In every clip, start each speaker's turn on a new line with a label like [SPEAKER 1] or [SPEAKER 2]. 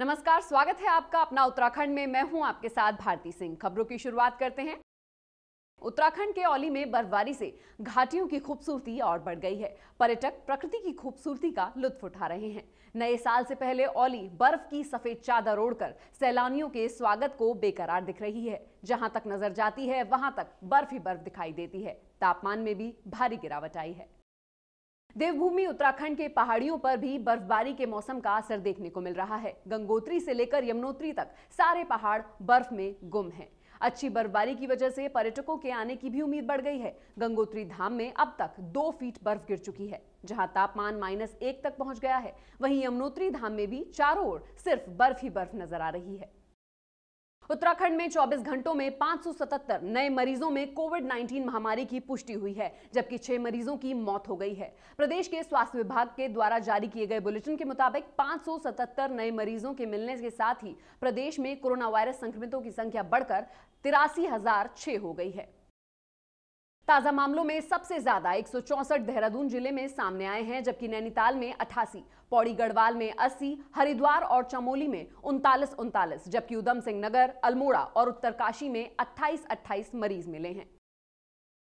[SPEAKER 1] नमस्कार स्वागत है आपका अपना उत्तराखंड में मैं हूं आपके साथ भारती सिंह खबरों की शुरुआत करते हैं उत्तराखंड के औली में बर्फबारी से घाटियों की खूबसूरती और बढ़ गई है पर्यटक प्रकृति की खूबसूरती का लुत्फ उठा रहे हैं नए साल से पहले औली बर्फ की सफेद चादर ओढ़कर सैलानियों के स्वागत को बेकरार दिख रही है जहां तक नजर जाती है वहां तक बर्फ ही बर्फ दिखाई देती है तापमान में भी भारी गिरावट आई है देवभूमि उत्तराखंड के पहाड़ियों पर भी बर्फबारी के मौसम का असर देखने को मिल रहा है गंगोत्री से लेकर यमुनोत्री तक सारे पहाड़ बर्फ में गुम हैं। अच्छी बर्फबारी की वजह से पर्यटकों के आने की भी उम्मीद बढ़ गई है गंगोत्री धाम में अब तक दो फीट बर्फ गिर चुकी है जहां तापमान माइनस एक तक पहुंच गया है वहीं यमुनोत्री धाम में भी चारों ओर सिर्फ बर्फ ही बर्फ नजर आ रही है उत्तराखंड में 24 घंटों में 577 नए मरीजों में कोविड 19 महामारी की पुष्टि हुई है जबकि छह मरीजों की मौत हो गई है प्रदेश के स्वास्थ्य विभाग के द्वारा जारी किए गए बुलेटिन के मुताबिक 577 नए मरीजों के मिलने के साथ ही प्रदेश में कोरोना वायरस संक्रमितों की संख्या बढ़कर तिरासी हो गई है ताज़ा मामलों में सबसे ज़्यादा एक देहरादून जिले में सामने आए हैं जबकि नैनीताल में अठासी पौड़ी गढ़वाल में 80, हरिद्वार और चमोली में उनतालीस उनतालीस जबकि उधम सिंह नगर अल्मोड़ा और उत्तरकाशी में 28 28 मरीज मिले हैं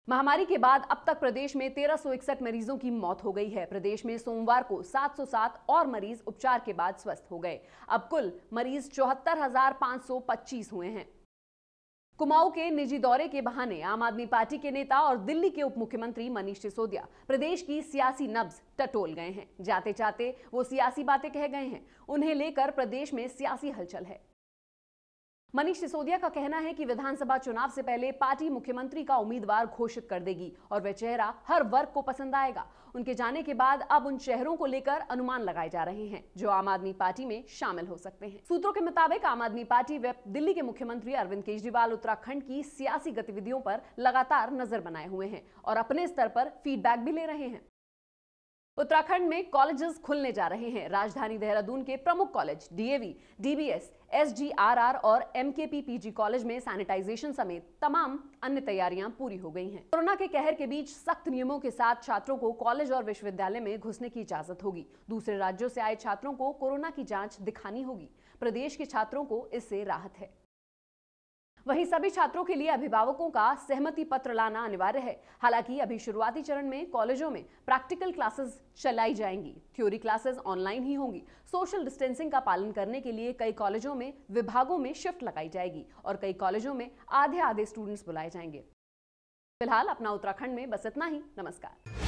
[SPEAKER 1] महामारी के बाद अब तक प्रदेश में 1361 मरीजों की मौत हो गई है प्रदेश में सोमवार को 707 और मरीज उपचार के बाद स्वस्थ हो गए अब कुल मरीज चौहत्तर हुए हैं कुमाऊं के निजी दौरे के बहाने आम आदमी पार्टी के नेता और दिल्ली के उप मुख्यमंत्री मनीष सिसोदिया प्रदेश की सियासी नब्ज टटोल गए हैं जाते जाते वो सियासी बातें कह गए हैं उन्हें लेकर प्रदेश में सियासी हलचल है मनीष सिसोदिया का कहना है कि विधानसभा चुनाव से पहले पार्टी मुख्यमंत्री का उम्मीदवार घोषित कर देगी और वह चेहरा हर वर्ग को पसंद आएगा उनके जाने के बाद अब उन चेहरों को लेकर अनुमान लगाए जा रहे हैं जो आम आदमी पार्टी में शामिल हो सकते हैं सूत्रों के मुताबिक आम आदमी पार्टी वे दिल्ली के मुख्यमंत्री अरविंद केजरीवाल उत्तराखंड की सियासी गतिविधियों पर लगातार नजर बनाए हुए हैं और अपने स्तर पर फीडबैक भी ले रहे हैं उत्तराखंड में कॉलेजेस खुलने जा रहे हैं राजधानी देहरादून के प्रमुख कॉलेज डीएवी डीबीएस एसजीआरआर और एमकेपी पीजी कॉलेज में सैनिटाइजेशन समेत तमाम अन्य तैयारियां पूरी हो गई हैं कोरोना के कहर के बीच सख्त नियमों के साथ छात्रों को कॉलेज और विश्वविद्यालय में घुसने की इजाजत होगी दूसरे राज्यों से आए छात्रों को कोरोना की जाँच दिखानी होगी प्रदेश के छात्रों को इससे राहत है वहीं सभी छात्रों के लिए अभिभावकों का सहमति पत्र लाना अनिवार्य है हालांकि अभी शुरुआती चरण में कॉलेजों में प्रैक्टिकल क्लासेस चलाई जाएंगी थ्योरी क्लासेस ऑनलाइन ही होंगी सोशल डिस्टेंसिंग का पालन करने के लिए कई कॉलेजों में विभागों में शिफ्ट लगाई जाएगी और कई कॉलेजों में आधे आधे स्टूडेंट्स बुलाए जाएंगे फिलहाल अपना उत्तराखंड में बस इतना ही नमस्कार